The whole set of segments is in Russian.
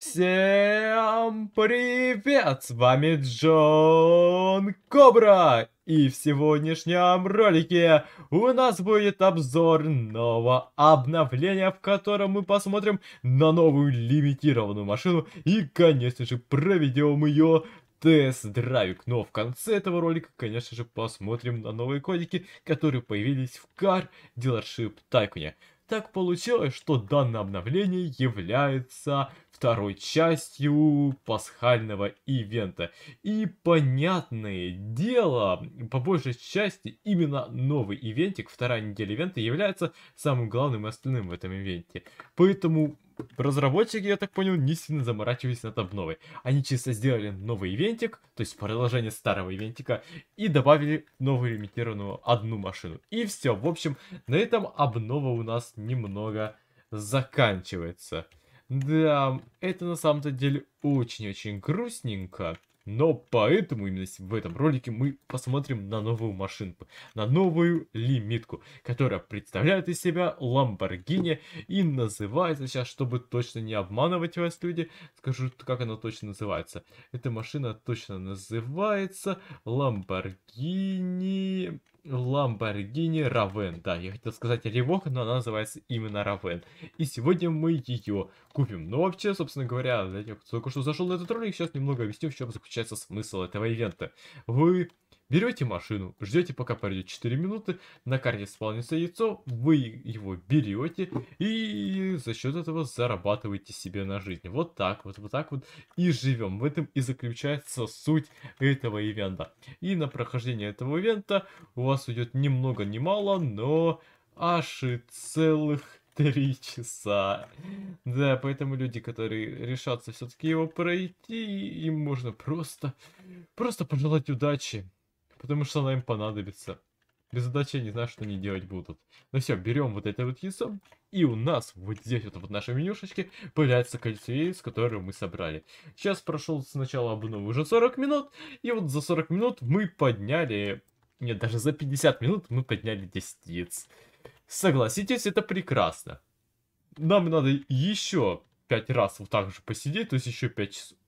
Всем привет! С вами Джон Кобра! И в сегодняшнем ролике у нас будет обзор нового обновления, в котором мы посмотрим на новую лимитированную машину и, конечно же, проведем ее тест-драйвик. Но в конце этого ролика, конечно же, посмотрим на новые кодики, которые появились в Car Dealership Tycoon. Так получилось, что данное обновление является второй частью пасхального ивента. И понятное дело, по большей части именно новый ивентик, вторая неделя ивента является самым главным и остальным в этом ивенте. Поэтому разработчики, я так понял, не сильно заморачивались над обновой. Они чисто сделали новый ивентик, то есть продолжение старого ивентика, и добавили новую лимитированную одну машину. И все, в общем, на этом обнова у нас немного заканчивается. Да, это на самом-то деле очень-очень грустненько. Но поэтому именно в этом ролике мы посмотрим на новую машинку, на новую лимитку, которая представляет из себя Lamborghini и называется сейчас, чтобы точно не обманывать вас, люди, скажу, как она точно называется. Эта машина точно называется Lamborghini Lamborghini Raven. Да, я хотел сказать Ревок, но она называется именно Raven. И сегодня мы ее купим. Но ну, вообще, собственно говоря, для тех, кто только что зашел на этот ролик, сейчас немного объясню, в чем заключается смысл этого ивента. Вы Берете машину, ждете пока пройдет 4 минуты, на карте спавнится яйцо, вы его берете и за счет этого зарабатываете себе на жизнь. Вот так вот, вот так вот и живем. В этом и заключается суть этого ивента. И на прохождение этого ивента у вас уйдет ни много ни мало, но аж и целых три часа. Да, поэтому люди, которые решатся все-таки его пройти, им можно просто, просто пожелать удачи потому что она им понадобится. Без задачи я не знаю, что они делать будут. Ну все, берем вот это вот яйцо, и у нас вот здесь вот в нашей менюшечке появляется кольцо яиц, которое мы собрали. Сейчас прошел сначала обнов уже 40 минут, и вот за 40 минут мы подняли... Нет, даже за 50 минут мы подняли 10 яиц. Согласитесь, это прекрасно. Нам надо еще 5 раз вот так же посидеть, то есть еще 5 часов.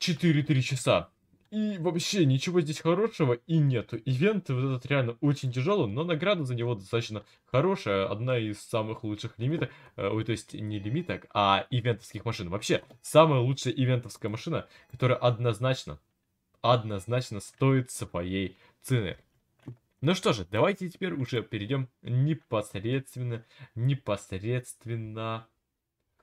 4-3 часа. И вообще ничего здесь хорошего и нету. Ивент вот этот реально очень тяжелый, но награда за него достаточно хорошая. Одна из самых лучших лимитов, э, ой, то есть не лимиток, а ивентовских машин. Вообще, самая лучшая ивентовская машина, которая однозначно, однозначно стоит своей цены. Ну что же, давайте теперь уже перейдем непосредственно, непосредственно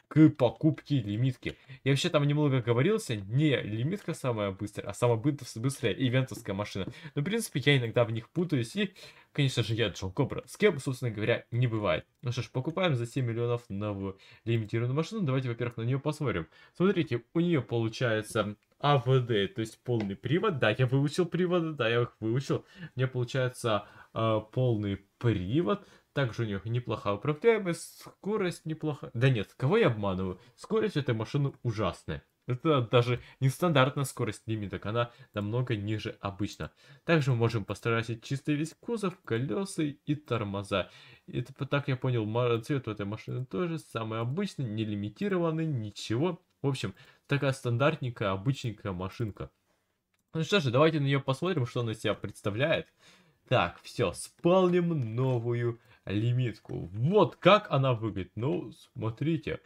к покупке лимитки. Я вообще там немного говорился, не лимитка самая быстрая, а самая быстрая ивентовская машина. Но, в принципе, я иногда в них путаюсь, и, конечно же, я Джон Кобра, с кем, собственно говоря, не бывает. Ну что ж, покупаем за 7 миллионов новую лимитированную машину, давайте, во-первых, на нее посмотрим. Смотрите, у нее получается АВД, то есть полный привод. Да, я выучил приводы, да, я их выучил. У меня получается э, полный привод. Также у него неплохая управляемость, скорость неплохая. Да нет, кого я обманываю? Скорость этой машины ужасная. Это даже не стандартная скорость лимиток, она намного ниже обычно. Также мы можем постараться чистый весь кузов, колеса и тормоза. Это, так я понял, цвет у этой машины тоже самый обычный, не лимитированный, ничего. В общем, такая стандартненькая, обычненькая машинка. Ну что же, давайте на нее посмотрим, что она себя представляет. Так, все, спалним новую лимитку. Вот как она выглядит. Ну, смотрите.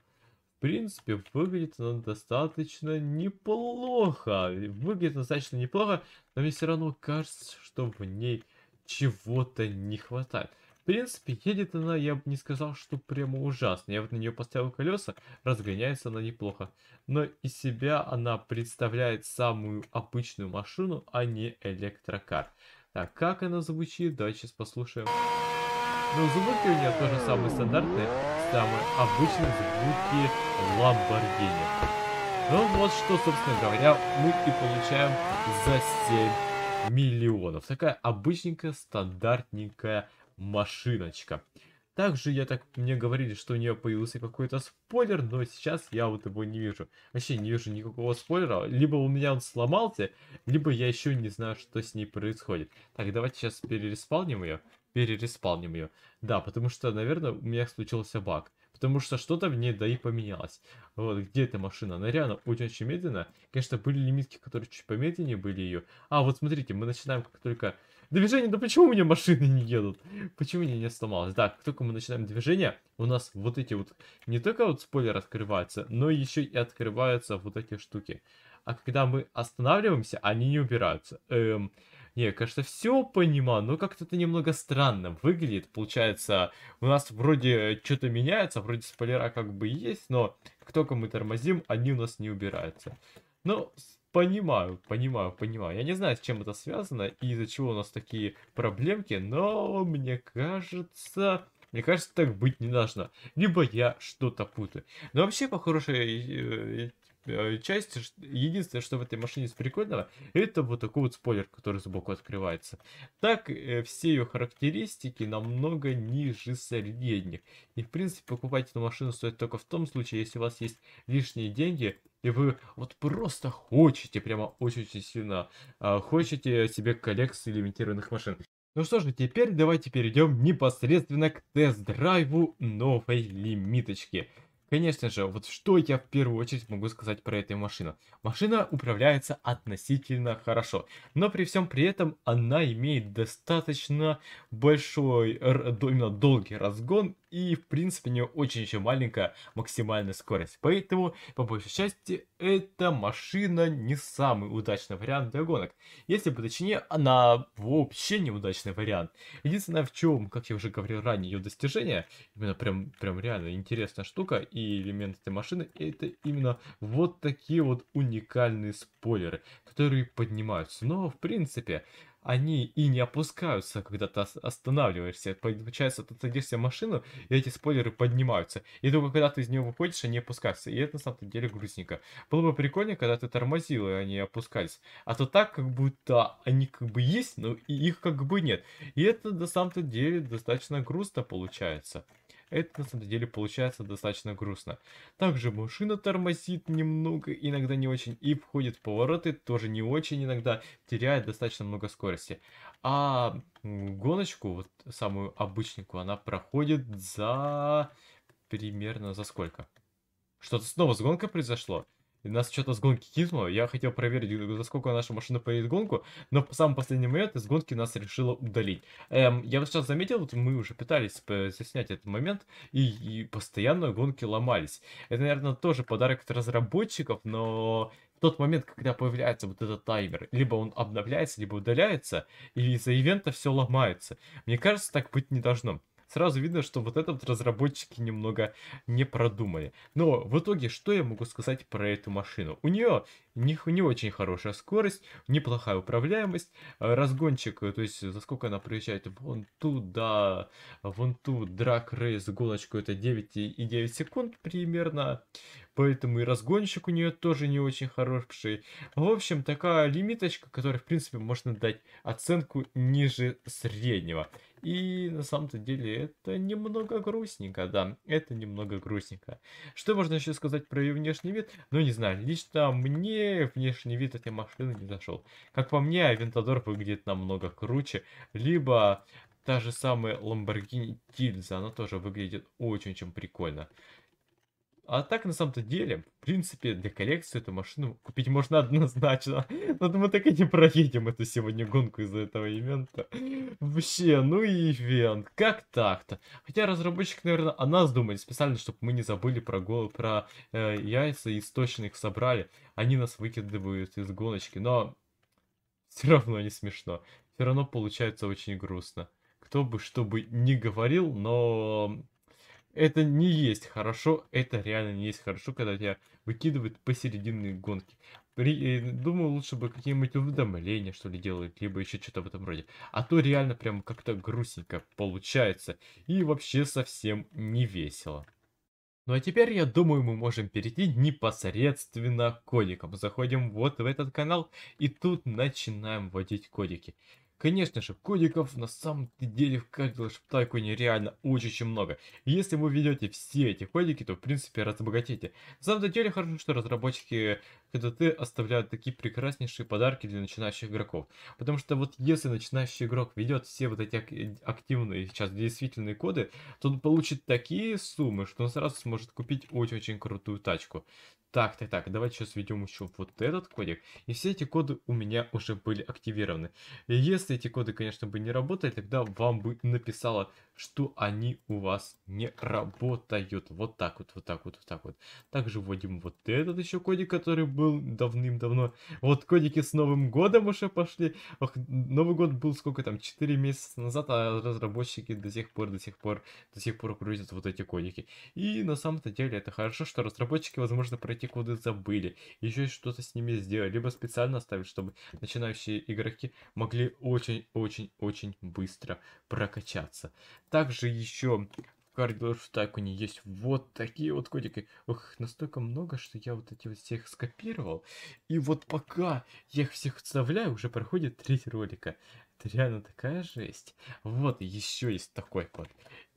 В принципе, выглядит она достаточно неплохо. Выглядит достаточно неплохо, но мне все равно кажется, что в ней чего-то не хватает. В принципе, едет она, я бы не сказал, что прямо ужасно. Я вот на нее поставил колеса, разгоняется она неплохо. Но из себя она представляет самую обычную машину, а не электрокар. Так, как она звучит, давайте сейчас послушаем. Но ну, звуки у нее тоже самые стандартные, самые обычные звуки Ламборгини. Ну вот что, собственно говоря, мы и получаем за 7 миллионов. Такая обычненькая, стандартненькая машиночка. Также, я так, мне говорили, что у нее появился какой-то спойлер, но сейчас я вот его не вижу. Вообще не вижу никакого спойлера. Либо у меня он сломался, либо я еще не знаю, что с ней происходит. Так, давайте сейчас перереспалним ее перереспавним ее. Да, потому что, наверное, у меня случился баг. Потому что что-то в ней, да, и поменялось. Вот, где эта машина? Она реально очень-очень медленно. Конечно, были лимитки, которые чуть помедленнее были ее. А, вот смотрите, мы начинаем как только... Движение, да почему у меня машины не едут? Почему у меня не сломалось? Да, как только мы начинаем движение, у нас вот эти вот... Не только вот спойлер открывается, но еще и открываются вот эти штуки. А когда мы останавливаемся, они не убираются. Эм, не, конечно, все понимаю, но как-то это немного странно выглядит. Получается, у нас вроде э, что-то меняется, вроде спойлера как бы есть, но как только мы тормозим, они у нас не убираются. Ну, понимаю, понимаю, понимаю. Я не знаю, с чем это связано и из-за чего у нас такие проблемки, но мне кажется... Мне кажется, так быть не должно. Либо я что-то путаю. Но вообще, по хорошей э, Э, часть, единственное, что в этой машине из прикольного, это вот такой вот спойлер, который сбоку открывается. Так, э, все ее характеристики намного ниже средних. И, в принципе, покупать эту машину стоит только в том случае, если у вас есть лишние деньги, и вы вот просто хотите, прямо очень сильно, а, хотите себе коллекцию лимитированных машин. Ну что же, теперь давайте перейдем непосредственно к тест-драйву новой лимиточки. Конечно же, вот что я в первую очередь могу сказать про эту машину. Машина управляется относительно хорошо, но при всем при этом она имеет достаточно большой, именно долгий разгон и в принципе у нее очень еще маленькая максимальная скорость. Поэтому по большей части эта машина не самый удачный вариант для гонок. Если бы точнее, она вообще неудачный вариант. Единственное в чем, как я уже говорил ранее, ее достижение, именно прям, прям реально интересная штука и элемент этой машины, это именно вот такие вот уникальные спойлеры, которые поднимаются. Но в принципе, они и не опускаются, когда ты останавливаешься. Получается, ты садишься в машину, и эти спойлеры поднимаются. И только когда ты из нее выходишь, они опускаются. И это на самом деле грустненько. Было бы прикольно, когда ты тормозил, и они опускались. А то так, как будто они как бы есть, но их как бы нет. И это на самом-то деле достаточно грустно получается. Это на самом деле получается достаточно грустно. Также машина тормозит немного, иногда не очень, и входит в повороты, тоже не очень иногда, теряет достаточно много скорости. А гоночку, вот самую обычненькую, она проходит за... примерно за сколько? Что-то снова с гонкой произошло? нас что-то с гонки кинуло. Я хотел проверить, за сколько наша машина поедет гонку, но в самый последний момент из гонки нас решило удалить. Эм, я вот сейчас заметил, вот мы уже пытались снять этот момент, и, и постоянно гонки ломались. Это, наверное, тоже подарок от разработчиков, но тот момент, когда появляется вот этот таймер, либо он обновляется, либо удаляется, и из-за ивента все ломается. Мне кажется, так быть не должно сразу видно, что вот это вот разработчики немного не продумали. Но в итоге, что я могу сказать про эту машину? У нее у не очень хорошая скорость, неплохая управляемость, э, разгончик, э, то есть за сколько она проезжает вон туда, вон ту драк рейс гоночку это 9,9 секунд примерно, поэтому и разгончик у нее тоже не очень хороший. В общем, такая лимиточка, которой в принципе можно дать оценку ниже среднего. И на самом-то деле это немного грустненько, да, это немного грустненько. Что можно еще сказать про ее внешний вид? Ну, не знаю, лично мне внешний вид этой машины не зашел. Как по мне, Авентадор выглядит намного круче. Либо та же самая Lamborghini Тильза, она тоже выглядит очень-очень прикольно. А так, на самом-то деле, в принципе, для коллекции эту машину купить можно однозначно. Но мы так и не проедем эту сегодня гонку из-за этого ивента. Вообще, ну и ивент. Как так-то? Хотя разработчик, наверное, о нас думает специально, чтобы мы не забыли про, гол, про э, яйца и источник собрали. Они нас выкидывают из гоночки, но все равно не смешно. Все равно получается очень грустно. Кто бы что бы ни говорил, но это не есть хорошо, это реально не есть хорошо, когда тебя выкидывают посерединные гонки. При, э, думаю, лучше бы какие-нибудь уведомления, что ли, делают, либо еще что-то в этом роде. А то реально прям как-то грустненько получается и вообще совсем не весело. Ну а теперь, я думаю, мы можем перейти непосредственно к кодикам. Заходим вот в этот канал и тут начинаем вводить кодики. Конечно же, кодиков на самом деле в каждой шептайке нереально очень-очень много. если вы ведете все эти кодики, то в принципе разбогатите. На самом деле хорошо, что разработчики когда ты оставляют такие прекраснейшие подарки для начинающих игроков. Потому что вот если начинающий игрок ведет все вот эти э, активные сейчас действительные коды, то он получит такие суммы, что он сразу сможет купить очень-очень крутую тачку. Так, так, так, давайте сейчас введем еще вот этот кодик. И все эти коды у меня уже были активированы. И если эти коды, конечно, бы не работали, тогда вам бы написало, что они у вас не работают. Вот так вот, вот так вот, вот так вот. Также вводим вот этот еще кодик, который был был давным-давно. Вот кодики с Новым годом уже пошли. Ох, Новый год был сколько там, 4 месяца назад, а разработчики до сих пор, до сих пор, до сих пор грузят вот эти кодики. И на самом-то деле это хорошо, что разработчики, возможно, про эти коды забыли. Еще что-то с ними сделать, либо специально оставить, чтобы начинающие игроки могли очень-очень-очень быстро прокачаться. Также еще Card так у нее есть вот такие вот кодики. Ох, настолько много, что я вот эти вот всех скопировал. И вот пока я их всех вставляю, уже проходит треть ролика. Это реально такая жесть. Вот еще есть такой код.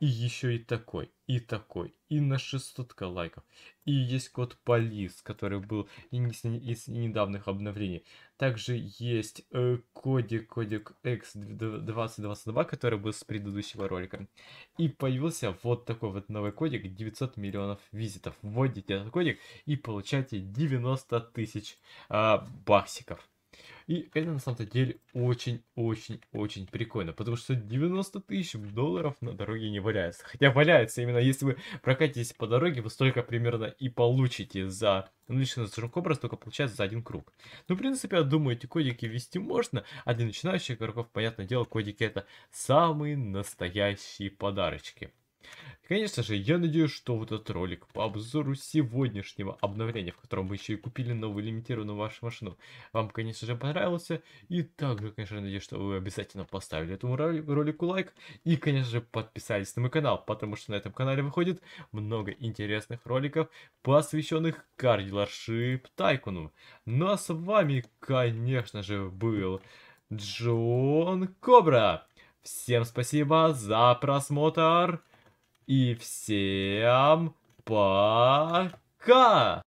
И еще и такой, и такой, и на 600 лайков. И есть код Полис, который был из, из недавних обновлений. Также есть э, кодик, кодик X2022, который был с предыдущего ролика. И появился вот такой вот новый кодик, 900 миллионов визитов. Вводите этот кодик и получаете 90 тысяч э, баксиков. И это на самом-то деле очень-очень-очень прикольно, потому что 90 тысяч долларов на дороге не валяется. Хотя валяется именно, если вы прокатитесь по дороге, вы столько примерно и получите за ну, лично за образ только получается за один круг. Ну, в принципе, я думаю, эти кодики вести можно, а для начинающих игроков, понятное дело, кодики это самые настоящие подарочки. Конечно же, я надеюсь, что вот этот ролик по обзору сегодняшнего обновления, в котором мы еще и купили новую лимитированную вашу машину, вам, конечно же, понравился. И также, конечно, надеюсь, что вы обязательно поставили этому ролику лайк и, конечно же, подписались на мой канал, потому что на этом канале выходит много интересных роликов, посвященных кардиларшип Тайкуну. Ну а с вами, конечно же, был Джон Кобра. Всем спасибо за просмотр! И всем пока!